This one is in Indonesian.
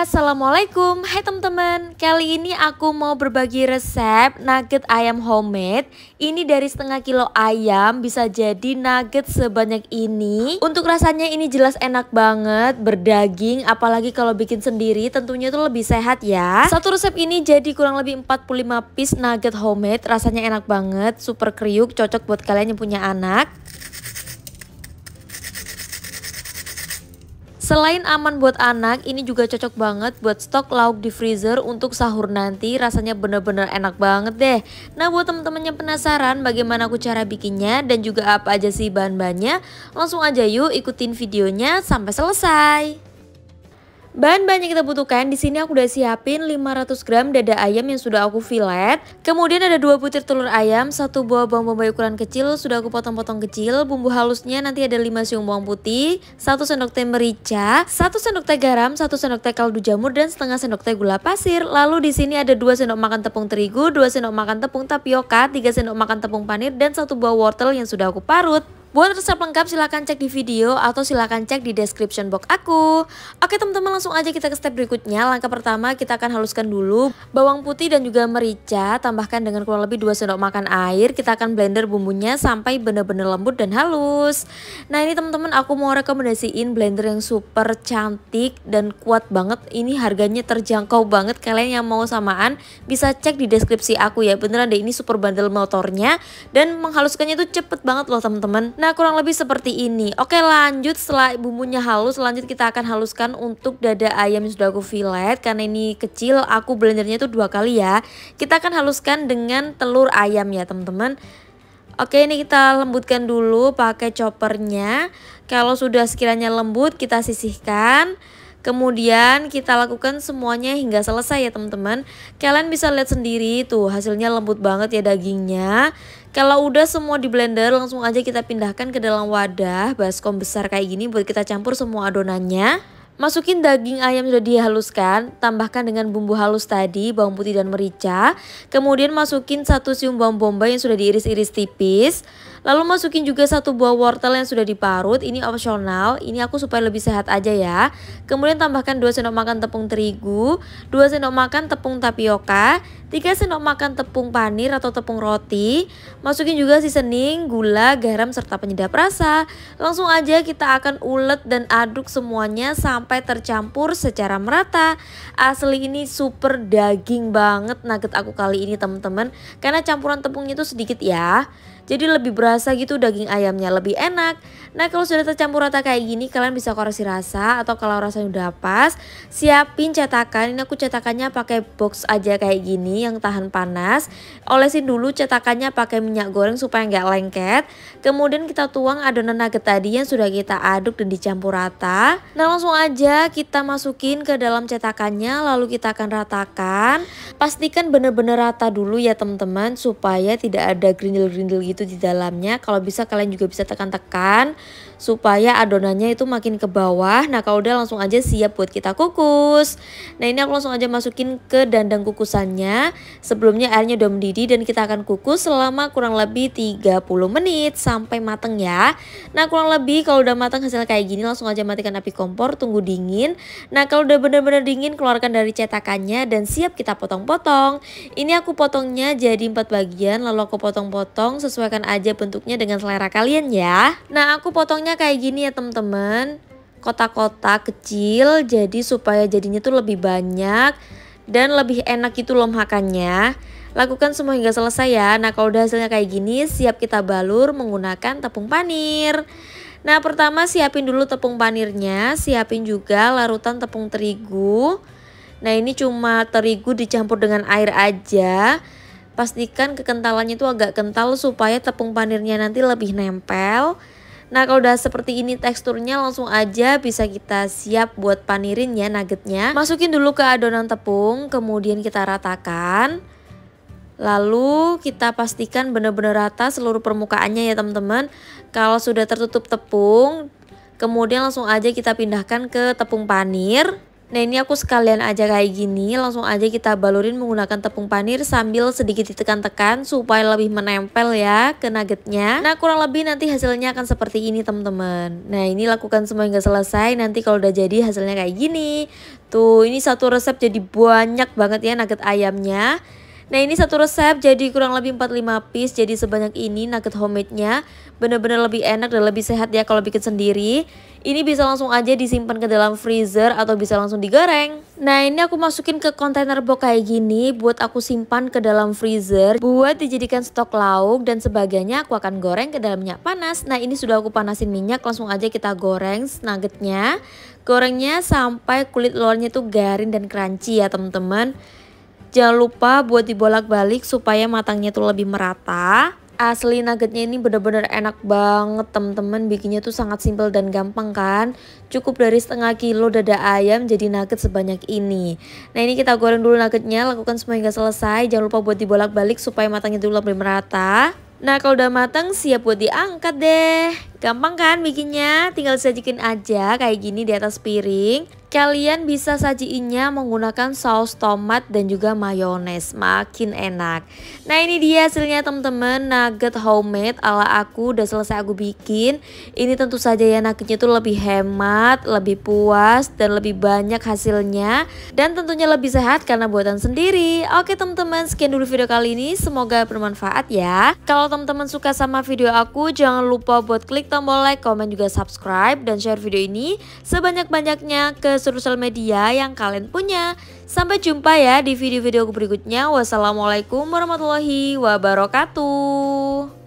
Assalamualaikum, hai teman-teman Kali ini aku mau berbagi resep nugget ayam homemade Ini dari setengah kilo ayam bisa jadi nugget sebanyak ini Untuk rasanya ini jelas enak banget, berdaging Apalagi kalau bikin sendiri tentunya itu lebih sehat ya Satu resep ini jadi kurang lebih 45 piece nugget homemade Rasanya enak banget, super kriuk, cocok buat kalian yang punya anak Selain aman buat anak, ini juga cocok banget buat stok lauk di freezer untuk sahur nanti. Rasanya bener-bener enak banget deh. Nah buat temen-temen yang penasaran bagaimana aku cara bikinnya dan juga apa aja sih bahan-bahannya, langsung aja yuk ikutin videonya sampai selesai. Bahan-bahan yang kita butuhkan, di sini aku udah siapin 500 gram dada ayam yang sudah aku fillet. Kemudian ada dua butir telur ayam, satu buah bawang bombay ukuran kecil sudah aku potong-potong kecil. Bumbu halusnya nanti ada 5 siung bawang putih, satu sendok teh merica, satu sendok teh garam, satu sendok teh kaldu jamur dan setengah sendok teh gula pasir. Lalu di sini ada dua sendok makan tepung terigu, dua sendok makan tepung tapioka, tiga sendok makan tepung panir dan satu buah wortel yang sudah aku parut. Buat resep lengkap silahkan cek di video atau silahkan cek di description box aku. Oke teman-teman langsung aja kita ke step berikutnya. Langkah pertama kita akan haluskan dulu bawang putih dan juga merica. Tambahkan dengan kurang lebih 2 sendok makan air. Kita akan blender bumbunya sampai benar-benar lembut dan halus. Nah ini teman-teman aku mau rekomendasiin blender yang super cantik dan kuat banget. Ini harganya terjangkau banget. Kalian yang mau samaan bisa cek di deskripsi aku ya. Beneran deh ini super bandel motornya dan menghaluskannya itu cepet banget loh teman-teman. Nah kurang lebih seperti ini Oke lanjut setelah bumbunya halus lanjut kita akan haluskan untuk dada ayam yang sudah aku fillet Karena ini kecil aku blendernya itu dua kali ya Kita akan haluskan dengan telur ayam ya teman-teman Oke ini kita lembutkan dulu pakai choppernya Kalau sudah sekiranya lembut kita sisihkan Kemudian kita lakukan semuanya hingga selesai ya teman-teman. Kalian bisa lihat sendiri tuh hasilnya lembut banget ya dagingnya. Kalau udah semua di blender langsung aja kita pindahkan ke dalam wadah baskom besar kayak gini buat kita campur semua adonannya. Masukin daging ayam sudah dihaluskan, tambahkan dengan bumbu halus tadi, bawang putih dan merica. Kemudian masukin satu siung bawang bombay yang sudah diiris-iris tipis. Lalu masukin juga satu buah wortel yang sudah diparut, ini opsional, ini aku supaya lebih sehat aja ya. Kemudian tambahkan 2 sendok makan tepung terigu, 2 sendok makan tepung tapioka, 3 sendok makan tepung panir atau tepung roti. Masukin juga seasoning, gula, garam serta penyedap rasa. Langsung aja kita akan ulet dan aduk semuanya sampai sampai tercampur secara merata. Asli ini super daging banget nugget aku kali ini teman-teman karena campuran tepungnya itu sedikit ya. Jadi lebih berasa gitu daging ayamnya lebih enak. Nah kalau sudah tercampur rata kayak gini kalian bisa koreksi rasa atau kalau rasanya udah pas siapin cetakan. Ini aku cetakannya pakai box aja kayak gini yang tahan panas. Olesin dulu cetakannya pakai minyak goreng supaya nggak lengket. Kemudian kita tuang adonan nugget tadi yang sudah kita aduk dan dicampur rata. Nah langsung aja kita masukin ke dalam cetakannya lalu kita akan ratakan. Pastikan bener-bener rata dulu ya teman-teman supaya tidak ada grindel-grindel gitu di dalamnya. Kalau bisa kalian juga bisa tekan-tekan supaya adonannya itu makin ke bawah. Nah, kalau udah langsung aja siap buat kita kukus. Nah, ini aku langsung aja masukin ke dandang kukusannya. Sebelumnya airnya udah mendidih dan kita akan kukus selama kurang lebih 30 menit sampai mateng ya. Nah, kurang lebih kalau udah mateng hasil kayak gini langsung aja matikan api kompor, tunggu dingin. Nah, kalau udah bener-bener dingin keluarkan dari cetakannya dan siap kita potong-potong. Ini aku potongnya jadi empat bagian lalu aku potong-potong sesuaikan aja bentuknya dengan selera kalian ya. Nah, aku aku potongnya kayak gini ya teman-teman. Kotak-kotak kecil jadi supaya jadinya tuh lebih banyak dan lebih enak itu loh makannya. Lakukan semua hingga selesai ya. Nah, kalau udah hasilnya kayak gini, siap kita balur menggunakan tepung panir. Nah, pertama siapin dulu tepung panirnya, siapin juga larutan tepung terigu. Nah, ini cuma terigu dicampur dengan air aja. Pastikan kekentalannya itu agak kental supaya tepung panirnya nanti lebih nempel. Nah kalau udah seperti ini teksturnya langsung aja bisa kita siap buat panirin ya nuggetnya Masukin dulu ke adonan tepung kemudian kita ratakan Lalu kita pastikan benar-benar rata seluruh permukaannya ya teman-teman Kalau sudah tertutup tepung Kemudian langsung aja kita pindahkan ke tepung panir Nah ini aku sekalian aja kayak gini, langsung aja kita balurin menggunakan tepung panir sambil sedikit ditekan-tekan supaya lebih menempel ya ke nuggetnya. Nah kurang lebih nanti hasilnya akan seperti ini teman-teman. Nah ini lakukan semua hingga selesai, nanti kalau udah jadi hasilnya kayak gini. Tuh ini satu resep jadi banyak banget ya nugget ayamnya. Nah ini satu resep jadi kurang lebih 45 piece jadi sebanyak ini nugget homemade-nya bener-bener lebih enak dan lebih sehat ya kalau bikin sendiri. Ini bisa langsung aja disimpan ke dalam freezer atau bisa langsung digoreng. Nah ini aku masukin ke kontainer box kayak gini buat aku simpan ke dalam freezer buat dijadikan stok lauk dan sebagainya aku akan goreng ke dalam minyak panas. Nah ini sudah aku panasin minyak langsung aja kita goreng nuggetnya. Gorengnya sampai kulit luarnya tuh garing dan crunchy ya teman-teman. Jangan lupa buat dibolak-balik supaya matangnya tuh lebih merata. Asli nuggetnya ini benar-benar enak banget temen-temen bikinnya tuh sangat simpel dan gampang kan Cukup dari setengah kilo dada ayam jadi nugget sebanyak ini Nah ini kita goreng dulu nuggetnya lakukan semua hingga selesai Jangan lupa buat dibolak-balik supaya matangnya tuh lebih merata Nah kalau udah matang siap buat diangkat deh Gampang kan bikinnya tinggal sajikin aja kayak gini di atas piring Kalian bisa sajiinnya menggunakan saus tomat dan juga mayones, makin enak. Nah ini dia hasilnya teman-teman, nugget homemade ala aku udah selesai aku bikin. Ini tentu saja ya nuggetnya tuh lebih hemat, lebih puas dan lebih banyak hasilnya dan tentunya lebih sehat karena buatan sendiri. Oke teman-teman, sekian dulu video kali ini, semoga bermanfaat ya. Kalau teman-teman suka sama video aku, jangan lupa buat klik tombol like, komen juga subscribe dan share video ini sebanyak-banyaknya ke sosial media yang kalian punya. Sampai jumpa ya di video-video berikutnya. Wassalamualaikum warahmatullahi wabarakatuh.